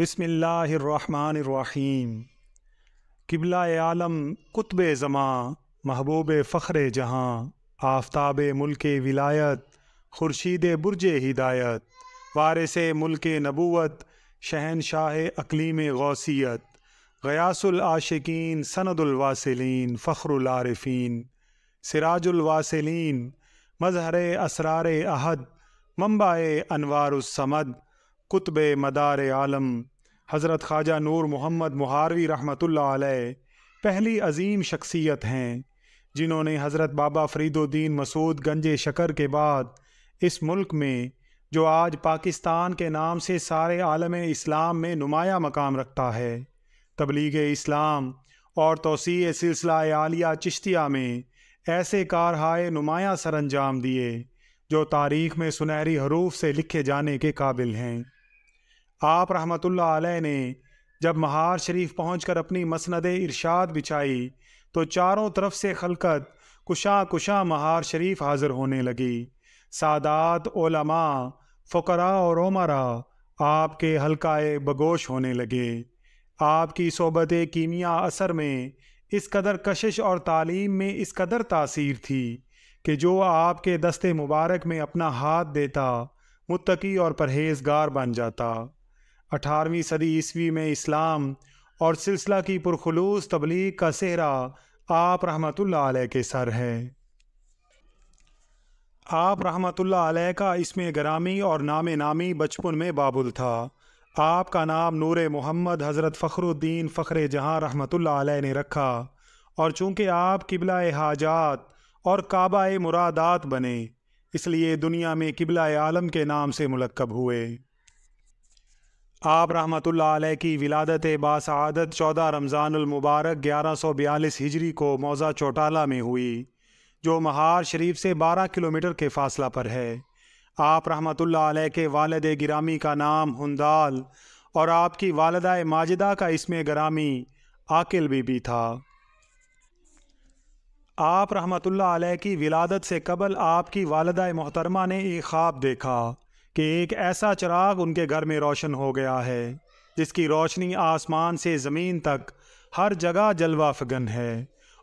बसमीम किबला आलम कुतब ज़मां महबूब फ़ख्र जहाँ आफ्ताब मुल्क विलायत खुर्शीद बुरज हिदायत वारस मुल्क नबूत शहनशाह अकलीम गौसियत गयासुल आशिकीन सनदुलवासिलीन सिराजलवासलिन सिराजुलवासिलीन मजहर असरार अहद मम्बा अनवारसमद कुतब मदार आलम हज़रत ख्वाजा नूर मोहम्मद महारवी रहमत पहली अजीम शख्सियत हैं जिन्होंने हज़रत बाबा फ़रीदुद्दीन मसूद गंज शकर के बाद इस मुल्क में जो आज पाकिस्तान के नाम से सारे आलम इस्लाम में नुमाया मकाम रखता है तबलीग इस्लाम और तोसी सिलसिला आलिया चिश्तिया में ऐसे कारहाय नुमाया अंजाम दिए जो तारीख में सुनहरी हरूफ से लिखे जाने के काबिल हैं आप रहमतुल्लाह अलैह ने जब महार शरीफ पहुँच कर अपनी मसंद इरशाद बिछाई तो चारों तरफ से खलकत कुशा कुशा महार शरीफ हाज़िर होने लगी सादात ओलमा फ़करा और ओमरा आपके हल्का बगोश होने लगे आपकी सोबत कीमिया असर में इस कदर कशिश और तालीम में इस कदर तासीर थी कि जो आपके दस्ते मुबारक में अपना हाथ देता मुत्तकी और परहेजगार बन जाता अठारहवीं सदी ईस्वी में इस्लाम और सिलसिला की पुरखलूस तबलीग का सेहरा आप रहमतुल्लाह के सर है आप रहमतुल्लाह का इसमें ग्रामी और नाम नामी बचपन में बाबुल था आपका नाम नूर मोहम्मद हज़रत फ़खरुद्दीन फ़खर जहाँ रहमतुल्लाह ने रखा और चूँकि आप किबला हाजात और काबा मुरादात बने इसलिए दुनिया में किबला आलम के नाम से मुलकब हुए आप रहमतुल्लाह की विलादत बासदत चौदह रमज़ानमबारक ग्यारह सौ बयालीस हिजरी को मौज़ा चौटाला में हुई जो महार शरीफ से बारह किलोमीटर के फासला पर है आप रहमतुल्लाह के वालद गिरामी का नाम हंदाल और आपकी वालदा माजिदा का इसमें ग्रामी आकिल बीबी था आप रहमतुल्लाह की विलादत से कबल आपकी वालदा मोहतरमा ने एक ख्वाब देखा कि एक ऐसा चिराग उनके घर में रोशन हो गया है जिसकी रोशनी आसमान से ज़मीन तक हर जगह जलवा फगन है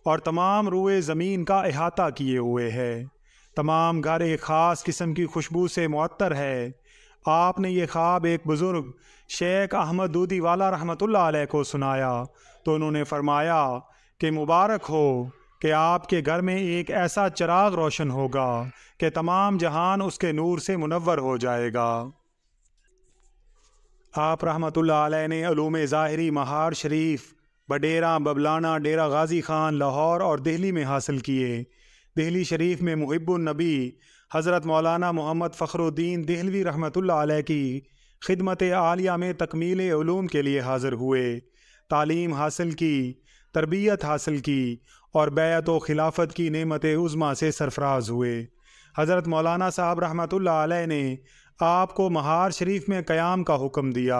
और तमाम रुए ज़मीन का अहाता किए हुए है तमाम घर एक ख़ास किस्म की खुशबू से मअतर है आपने ये ख्वाब एक बुज़ुर्ग शेख अहमद दूदी वाला रहमत को सुनाया तो उन्होंने फरमाया कि मुबारक हो कि आपके घर में एक ऐसा चिराग रोशन होगा कि तमाम जहान उसके नूर से मुनवर हो जाएगा आप रहमत आलूम ज़ाहरी महार शरीफ बडेरा बबलाना डेरा गाजी ख़ान लाहौर और दिल्ली में हासिल किए दिल्ली शरीफ में मुहिबुलनबी हज़रत मौलाना मोहम्मद फ़खरुद्दीन दिल्ली रहमत की खिदमत आलिया में तकमील ूम के लिए हाज़िर हुए तालीम हासिल की तरबियत हासिल की और बैत व खिलाफत की नमत उज़मा से सरफराज हुए हज़रत मौलाना साहब रहमत ने आपको महार शरीफ में क़याम का हुक्म दिया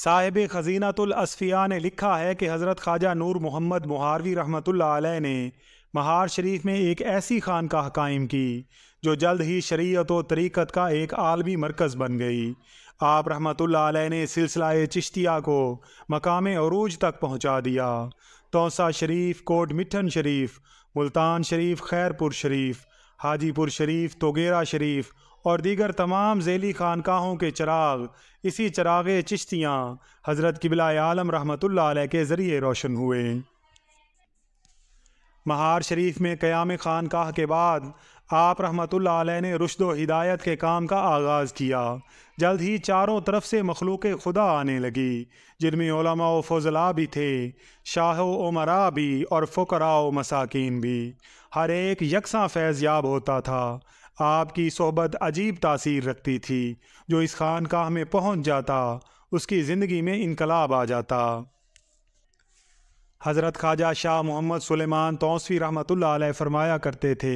साहिब ख़जीनातुलसफ़िया ने लिखा है कि हज़रत ख्वाजा नूर मोहम्मद महारवी रहमत ने महार शरीफ में एक ऐसी खानकाह कायम की जो जल्द ही शरीत व तरीक़त का एक आलमी मरकज़ बन गई आप रहमत ने सिलसिला चिश्तिया को मकाम अरूज तक पहुँचा दिया तोसा शरीफ कोट मिठन शरीफ मुल्तान शरीफ खैरपुर शरीफ हाजीपुर शरीफ तोगेरा शरीफ और दीगर तमाम झेली खानकाहों के चराग इसी चराग चिश्तियाँ हज़रत किबला आलम रहमत के ज़रिए रोशन हुए महार शरीफ में क़याम खानकाह के बाद आप रहमतुल्लाह ने रुशद हिदायत के काम का आगाज़ किया जल्द ही चारों तरफ से मखलूक खुदा आने लगी जिनमें ओलमा फजला भी थे शाह उमरा भी और फ़करा मसाकिन भी हर एक यकसा फैज़ याब होता था आपकी सोहबत अजीब तासीर रखती थी जो इस खानकाह में पहुँच जाता उसकी ज़िंदगी में इनकलाब आ जाता हज़रत ख्वाजा शाह मोहम्मद सुलेमान तोसफ़ी रहमत फरमाया करते थे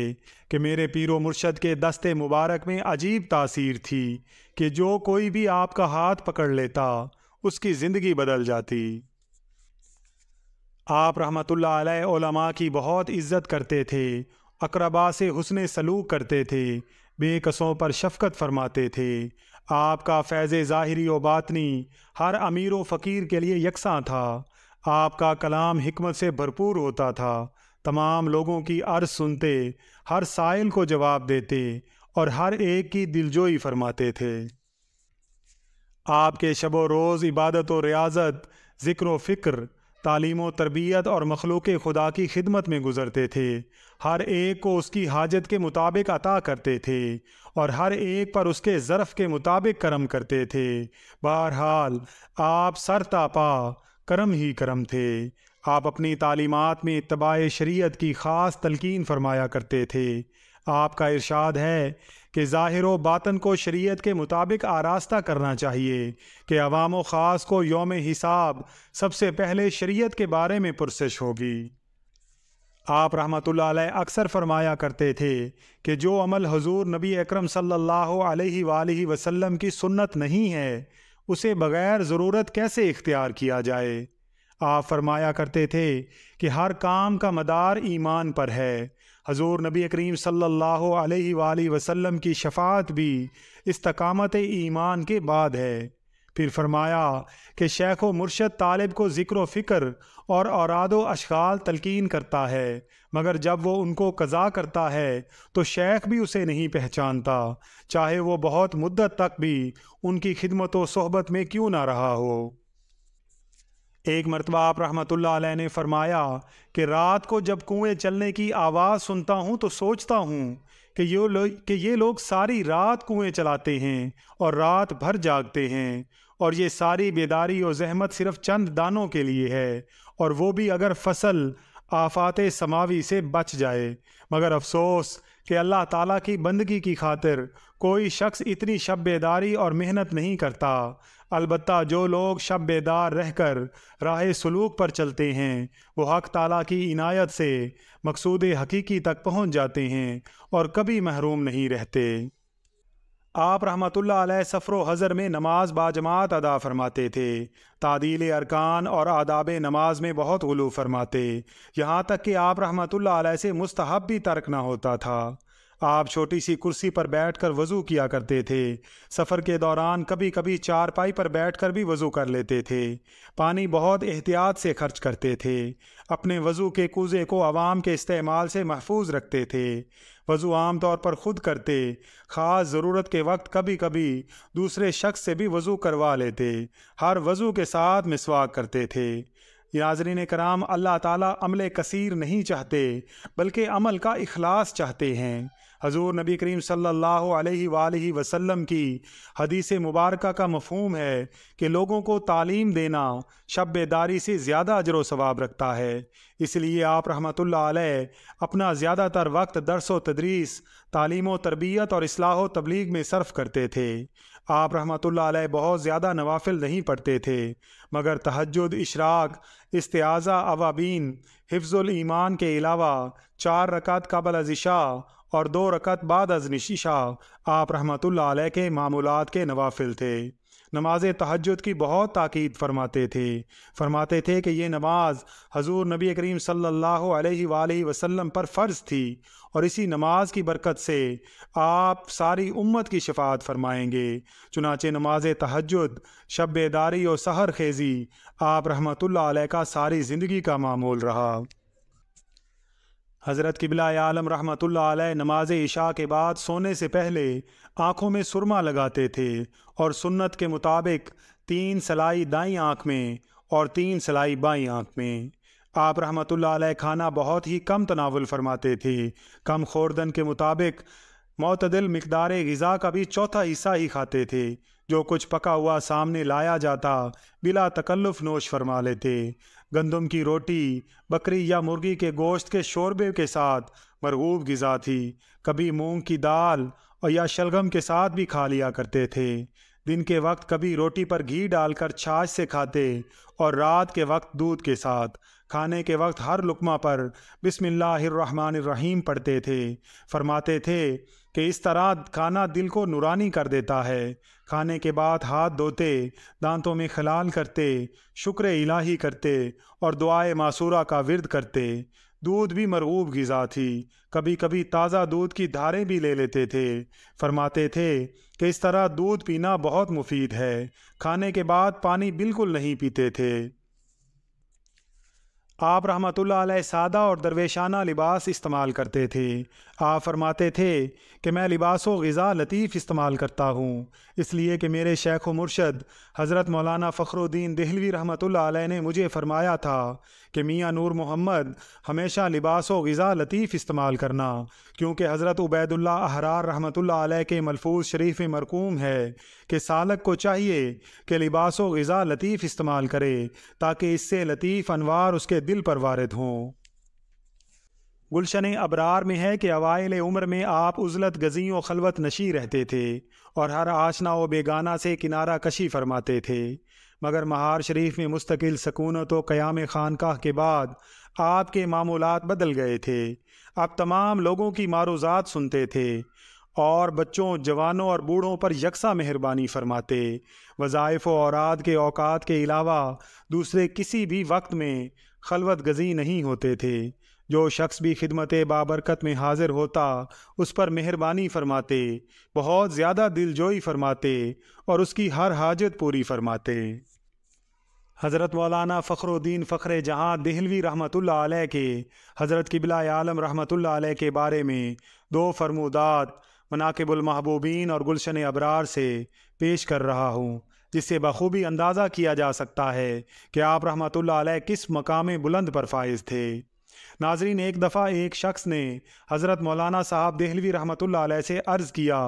कि मेरे पीरो मुर्शद के दस्ते मुबारक में अजीब तासीर थी कि जो कोई भी आपका हाथ पकड़ लेता उसकी ज़िंदगी बदल जाती आप रहमत ओलमा की बहुत इज़्ज़त करते थे अकरबा से हुसन सलूक करते थे बेकसों पर शफकत फरमाते थे आपका फैज़ ज़ाहरी व बातनी हर अमीर व फ़कीर के लिए यकसा था आपका कलाम हमत से भरपूर होता था तमाम लोगों की अर्ज सुनते हर साइल को जवाब देते और हर एक की दिलजोई फरमाते थे आपके शब रोज़ इबादत व रियाजत ज़िक्र फ़िक्र तालीम तरबियत और मखलूक खुदा की खिदमत में गुजरते थे हर एक को उसकी हाजत के मुताबिक अता करते थे और हर एक पर उसके ज़रफ़ के मुताबिक करम करते थे बहरहाल आप सरतापा करम ही करम थे आप अपनी तालीमत में इतबा शरीयत की ख़ास तलकिन फरमाया करते थे आपका इरशाद है कि ज़ाहिर व बातन को शरीयत के मुताबिक आरास्ता करना चाहिए कि अवाम ख़ास को योम हिसाब सबसे पहले शरीयत के बारे में पुरसश होगी आप रहमत अक्सर फरमाया करते थे कि जो अमल हजूर नबी अक्रम सल्ला अलैहि की सुन्नत नहीं है उसे बगैर ज़रूरत कैसे इख्तियार किया जाए आप फरमाया करते थे कि हर काम का मदार ईमान पर है हजूर नबी करीम सल्ला वसलम की शफात भी इस्तकामत ईमान के बाद है फिर फरमाया कि शेख व मुर्शद तालिब को ज़िक्र फ़िक्र और औराद व अशगाल तलकिन करता है मगर जब वो उनको कज़ा करता है तो शेख भी उसे नहीं पहचानता चाहे वो बहुत मुद्दत तक भी उनकी खिदमत व सहबत में क्यों ना रहा हो एक मरतबा आप रहमत ने फरमाया कि रात को जब कुएँ चलने की आवाज़ सुनता हूँ तो सोचता हूँ कि ये लोग कि ये लोग सारी रात कुएं चलाते हैं और रात भर जागते हैं और ये सारी बेदारी और जहमत सिर्फ चंद दानों के लिए है और वो भी अगर फसल आफात समावी से बच जाए मगर अफसोस कि अल्लाह ताला की बंदगी की खातिर कोई शख्स इतनी शब बेदारी और मेहनत नहीं करता अलबत् जो लोग शब बेदार रहकर राह सलूक पर चलते हैं वो हक ताला की इनायत से मकसूद हकीकी तक पहुंच जाते हैं और कभी महरूम नहीं रहते आप रहमत सफ़र हज़र में नमाज बाजमात अदा फ़रमाते थे तादील अरकान और आदाब नमाज में बहुत गलू फरमाते यहाँ तक कि आप रहमत से मुस्तहब भी तर्क ना होता था आप छोटी सी कुर्सी पर बैठकर वज़ू किया करते थे सफ़र के दौरान कभी कभी चारपाई पर बैठकर भी वज़ू कर लेते थे पानी बहुत एहतियात से खर्च करते थे अपने वज़ू के कूज़े को आवाम के इस्तेमाल से महफूज रखते थे वज़ू आम तौर पर ख़ुद करते ख़ास ज़रूरत के वक्त कभी कभी दूसरे शख्स से भी वज़ू करवा लेते हर वज़ू के साथ मिसवाक करते थे नाजरीन कराम अल्लाह ताला अमल कसीर नहीं चाहते बल्कि अमल का इखलास चाहते हैं हजूर नबी करीम सल्ला अलैहि वसल्लम की हदीस मुबारक का मफहम है कि लोगों को तालीम देना शब से ज़्यादा अजर सवाब रखता है इसलिए आप रहमत अपना ज़्यादातर वक्त दरस व तदरीस तालीम व तरबियत और असलाह तबलीग में सर्फ करते थे आप रहमतुल्लाह अलैह बहुत ज़्यादा नवाफिल नहीं पढ़ते थे मगर तहजद इशराक इस्ताज़ा अवाबीन हिफ्ज़ुल ईमान के अलावा चार रकत कबल अज़िशा और दो रकत बाद अजनिशीशा आप रहमतुल्लाह के मामूलत के नवाफिल थे नमाज तहजद की बहुत ताक़द फरमाते थे फरमाते थे कि यह नमाज हजूर नबी करीम सल्ला वसम पर फ़र्ज़ थी और इसी नमाज की बरकत से आप सारी उम्मत की शफात फरमाएंगे चुनाचे नमाज तहजद शब और सहर खेज़ी आप रहमत का सारी ज़िंदगी का मामूल रहा हज़रत किबिला आलम रहमत नमाज इशा के बाद सोने से पहले आँखों में सुरमा लगाते थे और सुन्नत के मुताबिक तीन सलाई दाई आँख में और तीन सलाई बाई आँख में आप रहमत खाना बहुत ही कम तनावल फरमाते थे कम खोरदन के मुताबिक मतदिल मकदार गज़ा का भी चौथा हिस्सा ही खाते थे जो कुछ पका हुआ सामने लाया जाता बिला तकल्लुफ़ नोश फरमा लेते गंदम की रोटी बकरी या मुर्गी के गोश्त के शोरबे के साथ मरगूब गज़ा थी कभी मूंग की दाल और या शलगम के साथ भी खा लिया करते थे दिन के वक्त कभी रोटी पर घी डालकर छाछ से खाते और रात के वक्त दूध के साथ खाने के वक्त हर लुकमा पर रहीम पढ़ते थे फरमाते थे कि इस तरह खाना दिल को नुरानी कर देता है खाने के बाद हाथ धोते दांतों में खलाल करते शुक्र इलाही करते और दुआए मासूरा का विरद करते दूध भी मरगूब गज़ा थी कभी कभी ताज़ा दूध की धारें भी ले लेते थे फरमाते थे कि इस तरह दूध पीना बहुत मुफीद है खाने के बाद पानी बिल्कुल नहीं पीते थे आप रहमत सादा और दरवेशाना लिबास इस्तेमाल करते थे आप फरमाते थे कि मैं लिबास व गज़ा लतीफ़ इस्तेमाल करता हूँ इसलिए कि मेरे शेख व मुर्शद हज़रत मौलाना फ़खरुद्दीन दहलवी रहमत ने मुझे फ़रमाया था कि मियाँ नूर मोहम्मद हमेशा लिबास व गज़ा लतीफ़ इस्तेमाल करना क्योंकि हज़रत उबैदुल्ला अहरार रहमत के मलफूज शरीफ मरकूम है कि सालक को चाहिए कि लिबास गज़ा लतीफ़ इस्तेमाल करे ताकि इससे लतीफ़ अनवार उसके दिल पर वारद हों गुलशन अबरार में है कि अवाइल उम्र में आप उजलत गजी व खलवत नशी रहते थे और हर आशना व बेगाना से किनारा कशी फरमाते थे मगर महार शरीफ में मुस्तकिल सकूनत व क़याम खानकाह के बाद आपके मामूलत बदल गए थे आप तमाम लोगों की मारूजात सुनते थे और बच्चों जवानों और बूढ़ों पर यकसा मेहरबानी फरमाते वज़ाइफ़ औरद के औकात के अलावा दूसरे किसी भी वक्त में खलवत गजी नहीं होते थे जो शख्स भी खिदमत बाबरकत में हाजिर होता उस पर मेहरबानी फरमाते बहुत ज़्यादा दिलजोई फरमाते और उसकी हर हाजत पूरी फरमाते हज़रत मौलाना फ़खरुद्दीन फ़खर जहाँ दहलवी रहमत के हज़रत किबला आलम रहमत के बारे में दो फरमूदात मनाकबुलमहबूबीन और गुलशन अबरार से पेश कर रहा हूँ जिससे बखूबी अंदाज़ा किया जा सकता है कि आप रहमत किस मकाम बुलंद पर फाइज थे नाजरीन एक दफ़ा एक शख्स ने हज़रत मौलाना साहब दहलवी रहमत से अर्ज़ किया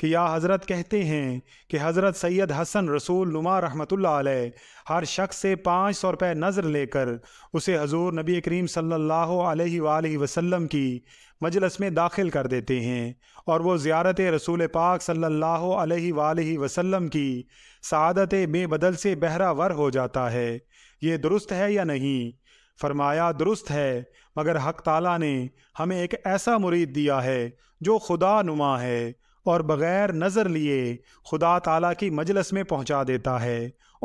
कि या हज़रत कहते हैं कि हज़रत सैयद हसन रसूल नुमा रहमत हर शख्स से पाँच सौ रुपये नज़र लेकर उसे हजूर नबी करीम सल्ला वसम की मजलस में दाखिल कर देते हैं और वो ज़्यारत रसूल पाक सल्ला वसम की शादत बेबदल से बहरावर हो जाता है ये दुरुस्त है या नहीं फरमाया दुरुस्त है मगर हक ताला ने हमें एक ऐसा मुरीद दिया है जो खुदा नुमा है और बग़ैर नज़र लिए खुदा ताला की मजलस में पहुंचा देता है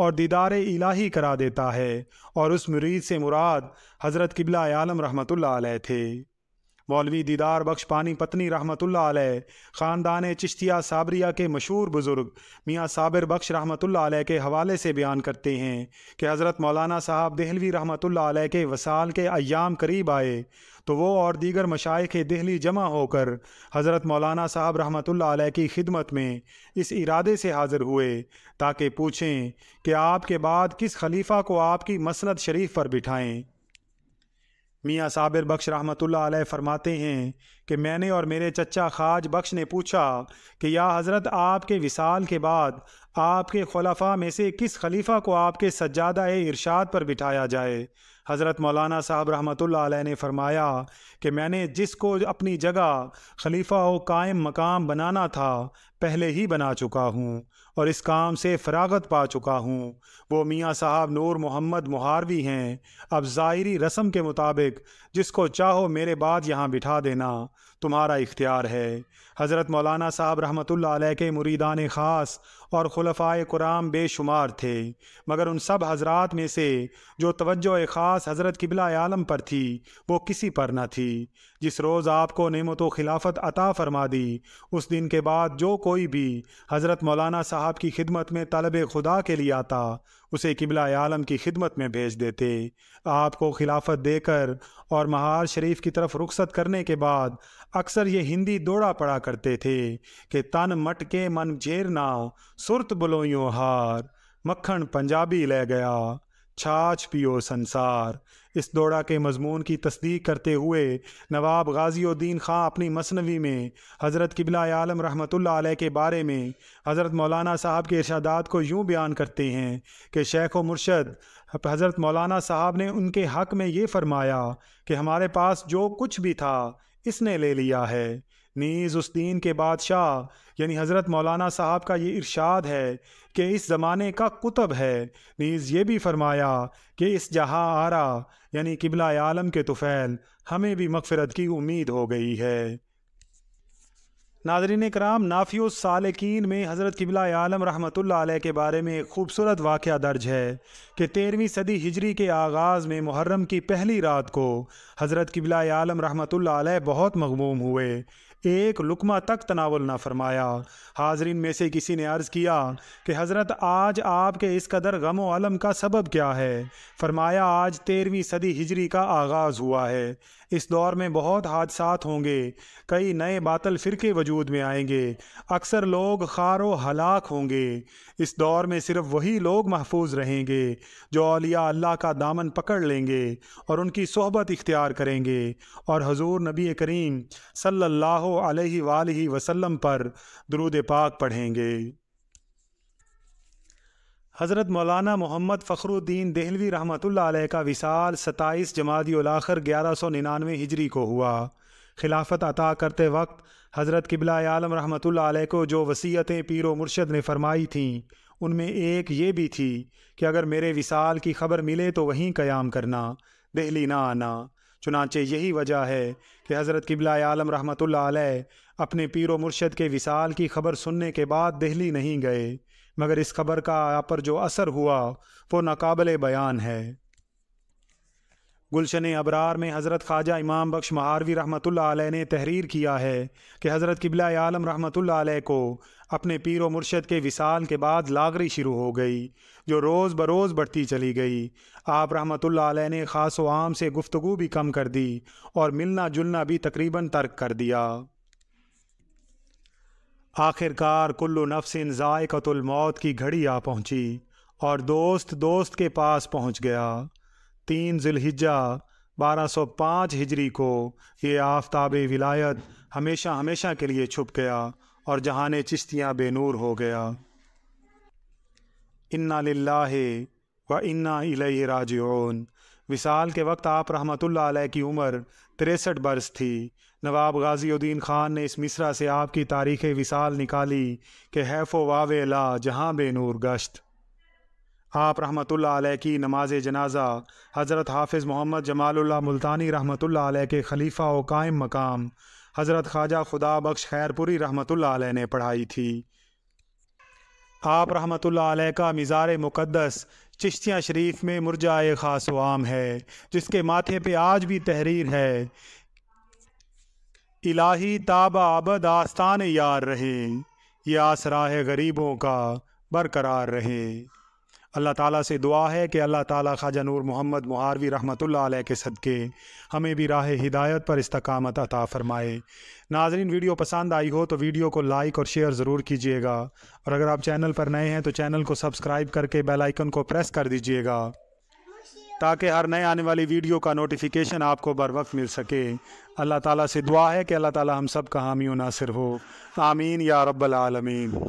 और दीदार इलाही करा देता है और उस मुरीद से मुराद हज़रत किबला आलम रहमत थे मौलवी दीदार बख्श पानी पत्नी रहमतुल्ला आलह ख़ानदान चिश्तिया साबरिया के मशहूर बुज़ुर्ग मियाँ साबिर बख्श रहमतुल्ला आलह के हवाले से बयान करते हैं कि हज़रत मौलाना साहब दहलवी रहमतुल्ला आलह के वसाल के अयाम करीब आए तो वो और दीगर मशाइ दहली जमा होकर हज़रत मौलाना साहब रहमतुल्ला आलह की खिदमत में इस इरादे से हाज़िर हुए ताकि पूछें कि आपके बाद किस खलीफा को आपकी मसनत शरीफ पर बिठाएं मियाँ साबिर बख्श रहमतुल्लाह फरमाते हैं कि मैंने और मेरे चचा खाज बख्श ने पूछा कि या हज़रत आपके विसाल के बाद आपके खलफा में से किस खलीफा को आपके सज्जादा इरशाद पर बिठाया जाए हज़रत मौलाना साहब रहमतुल्लाह ने फरमाया कि मैंने जिसको अपनी जगह खलीफा व कायम मकाम बनाना था पहले ही बना चुका हूँ और इस काम से फरागत पा चुका हूँ वो मियाँ साहब नूर मोहम्मद मुहारवी हैं अब ज़ाहरी रस्म के मुताबिक जिसको चाहो मेरे बाद यहाँ बिठा देना तुम्हारा इख्तियार है हज़रत मौलाना साहब रहमत के मुरीदान ख़ास और खुलफाए कुराम बेशुमार थे मगर उन सब हजरात में से जो तवज्जो ख़ास हज़रत किबला आलम पर थी वो किसी पर न थी जिस रोज़ आपको नमत खिलाफत अता फरमा दी उस दिन के बाद जो कोई भी हज़रत मौलाना साहब साहब की खिदमत में तलब खुदा के लिए आता उसे किबला आलम की खिदमत में भेज देते आपको खिलाफत देकर और महार शरीफ की तरफ रुखसत करने के बाद अक्सर ये हिंदी दौड़ा पड़ा करते थे कि तन मटके मन ना सुरत बुलोयो हार मक्खन पंजाबी ले गया छाछ पियो संसार इस दौड़ा के मजमून की तस्दीक करते हुए नवाब उद्दीन खां अपनी मसनवी में हज़रत किबला आलम रहमत के बारे में हज़रत मौलाना साहब के इर्शादात को यूँ बयान करते हैं कि शेख व मुर्शद हज़रत मौलाना साहब ने उनके हक़ में ये फरमाया कि हमारे पास जो कुछ भी था इसने ले लिया है नीज़ उस दीन के बादशाह यानी हज़रत मौलाना साहब का ये इरशाद है कि इस ज़माने का कुतब है नीज़ ये भी फरमाया कि इस जहाँ आरा यानी किबला आलम के तुफ़ैल हमें भी मगफरत की उम्मीद हो गई है नाजरीन कराम नाफियो सालकिन में हज़रत किबला आलम रहमतुल्लाह के बारे में एक खूबसूरत वाक़ दर्ज है कि तेरहवीं सदी हिजरी के आगाज़ में मुहर्रम की पहली रात को हज़रत किबला आलम रहमतुल्लाह बहुत मगमूम हुए एक लुकमा तक तनावल ना फरमाया हाजरीन में से किसी ने अर्ज़ किया कि हज़रत आज आपके इस कदर गम आलम का सबब क्या है फरमाया आज तेरहवीं सदी हिजरी का आगाज़ हुआ है इस दौर में बहुत हादसा होंगे कई नए बातल फ़िरके वजूद में आएंगे अक्सर लोग खार व हलाक होंगे इस दौर में सिर्फ वही लोग महफूज रहेंगे जो अलिया अल्लाह का दामन पकड़ लेंगे और उनकी सोहबत इख्तियार करेंगे और हजूर नबी करीम सल्लल्लाहु अलैहि वसल्लम पर दरूद पाक पढ़ेंगे हज़रत मौलाना मोहम्मद फ़खरुद्दीन दहलवी रहमत का विसाल सताईस जमादी उलाखर ग्यारह सौ निन्यानवे हिजरी को हुआ खिलाफत अता करते वक्त हज़रत किबला आलम रहमत को जो वसीयतें पीर व मुर्शद ने फरमाई थीं उनमें एक ये भी थी कि अगर मेरे विसाल की खबर मिले तो वहीं क़याम करना दहली ना आना चुनाचे यही वजह है कि हज़रत किबला आलम रहमत अपने पीर व मुर्शद के विसाल की खबर सुनने के बाद दहली नहीं गए मगर इस खबर का यहाँ पर जो असर हुआ वो नाकबले बयान है गुलशन अबरार में हज़रत ख्वाजा इमाम बख्श महारवी रहमत ने तहरीर किया है कि हज़रत किबला आलम रहमत को अपने पीर व मुर्शद के विसाल के बाद लागरी शुरू हो गई जो रोज़ बरोज़ बढ़ती चली गई आप रहमत ने ख़ास व आम से गुफ्तु भी कम कर दी और मिलना जुलना भी तकरीबन तर्क कर दिया आखिरकार कुल्लु नफसिन ज़ायकतुलमौत की घड़ी आ पहुंची और दोस्त दोस्त के पास पहुंच गया तीन जुल्हिजा 1205 हिजरी को ये आफ्ताब विलायत हमेशा हमेशा के लिए छुप गया और जहान चिश्तियाँ बेनूर हो गया इन्ना लाला व इन्ना इलई राजन विसाल के वक्त आप रहमतुल्लाह की उम्र तिरसठ बरस थी नवाब गाजीउद्दीन खान ने इस मिसरा से आपकी तारीख विसाल निकाली कि हैफ़ो वावे ला जहाँ बेनूर गश्त आप रहमत की नमाज जनाजा हज़रत हाफिज़ मोहम्मद जमाल मुल्तानी रहमत के खलीफ़ा व कायम मकाम हज़रत ख्वाजा खुदा बख्श खैरपुरी रहमत ने पढ़ाई थी आप रहमत का मिज़ार मुक़दस चिश्तियाँ शरीफ में मुरजाए ख़ास आम है जिसके माथे पे आज भी तहरीर है इलाही ताब आबद आस्तान यार रहे ये आसरा है गरीबों का बरकरार रहे अल्लाह ताला से दुआ है कि अल्लाह ताला ख्वाजा नूर मोहम्मद महारवी रहमतुल्लाह अलैह के सदक़े हमें भी राह हिदायत पर इस्तकामत अता फ़रमाए नाजरीन वीडियो पसंद आई हो तो वीडियो को लाइक और शेयर ज़रूर कीजिएगा और अगर आप चैनल पर नए हैं तो चैनल को सब्सक्राइब करके बेलाइकन को प्रेस कर दीजिएगा ताकि हर नए आने वाली वीडियो का नोटिफिकेशन आपको बर वक्त मिल सके अल्लाह ताला से दुआ है कि अल्लाह ताला हम सब का हामी नासिर हो आमीन या रब्बल आलमीन